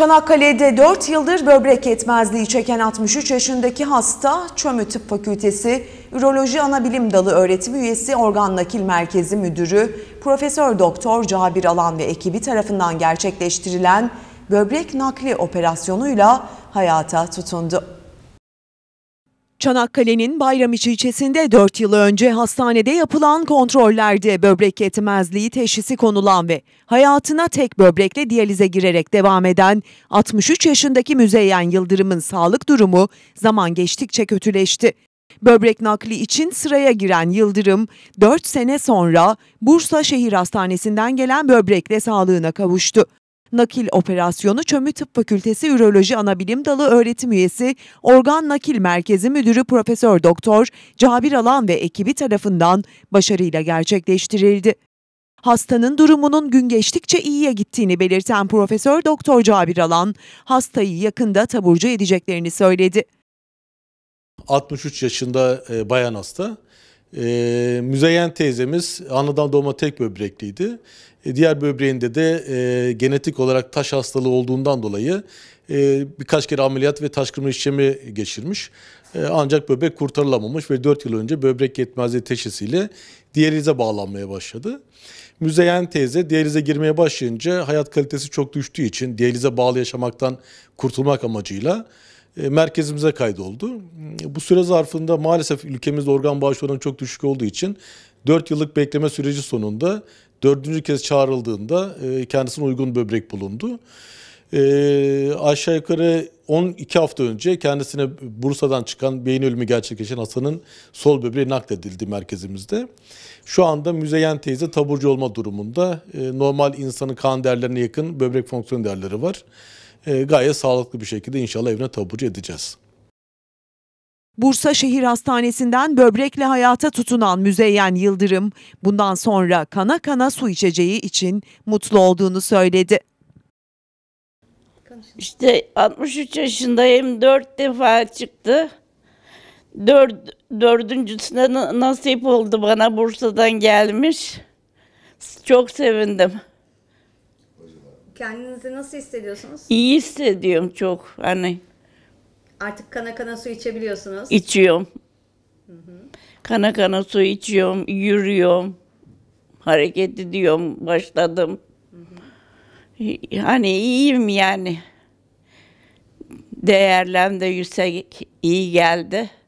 Çanakkale'de 4 yıldır böbrek yetmezliği çeken 63 yaşındaki hasta Çömü Tıp Fakültesi Üroloji Anabilim Dalı Öğretim Üyesi Organ Nakil Merkezi Müdürü Profesör Doktor Cabir Alan ve ekibi tarafından gerçekleştirilen böbrek nakli operasyonuyla hayata tutundu. Çanakkale'nin Bayramiçi ilçesinde 4 yıl önce hastanede yapılan kontrollerde böbrek yetmezliği teşhisi konulan ve hayatına tek böbrekle diyalize girerek devam eden 63 yaşındaki Müzeyyen Yıldırım'ın sağlık durumu zaman geçtikçe kötüleşti. Böbrek nakli için sıraya giren Yıldırım 4 sene sonra Bursa Şehir Hastanesi'nden gelen böbrekle sağlığına kavuştu nakil operasyonu Çömü Tıp Fakültesi Üroloji Anabilim Dalı öğretim üyesi Organ Nakil Merkezi Müdürü Profesör Doktor Cabir Alan ve ekibi tarafından başarıyla gerçekleştirildi. Hastanın durumunun gün geçtikçe iyiye gittiğini belirten Profesör Doktor Cabir Alan, hastayı yakında taburcu edeceklerini söyledi. 63 yaşında e, bayan hasta e, Müzeyyen teyzemiz anadan doğma tek böbrekliydi. E, diğer böbreğinde de e, genetik olarak taş hastalığı olduğundan dolayı e, birkaç kere ameliyat ve taş kırma işlemi geçirmiş. E, ancak böbrek kurtarılamamış ve 4 yıl önce böbrek yetmezliği teşhisiyle diyalize bağlanmaya başladı. Müzeyyen teyze diyalize girmeye başlayınca hayat kalitesi çok düştüğü için diyalize bağlı yaşamaktan kurtulmak amacıyla e, merkezimize kaydoldu. Bu süre zarfında maalesef ülkemizde organ bağışı oranı çok düşük olduğu için 4 yıllık bekleme süreci sonunda dördüncü kez çağrıldığında e, kendisine uygun böbrek bulundu. E, aşağı yukarı 12 hafta önce kendisine Bursa'dan çıkan beyin ölümü gerçekleşen Hasan'ın sol böbreği nakledildi merkezimizde. Şu anda Müzeyyen teyze taburcu olma durumunda. Normal insanın kan değerlerine yakın böbrek fonksiyon değerleri var. E, gayet sağlıklı bir şekilde inşallah evine taburcu edeceğiz. Bursa Şehir Hastanesi'nden böbrekle hayata tutunan Müzeyyen Yıldırım, bundan sonra kana kana su içeceği için mutlu olduğunu söyledi. İşte 63 yaşındayım, 4 defa çıktı. Dört, dördüncüsüne nasip oldu bana Bursa'dan gelmiş. Çok sevindim. Kendinizi nasıl hissediyorsunuz? İyi hissediyorum çok hani. Artık kana kana su içebiliyorsunuz. İçiyorum. Hı hı. Kana kana su içiyorum, yürüyorum, hareket ediyorum, başladım. Hı hı. Hani iyiyim yani. Değerlem de yüksek, iyi geldi.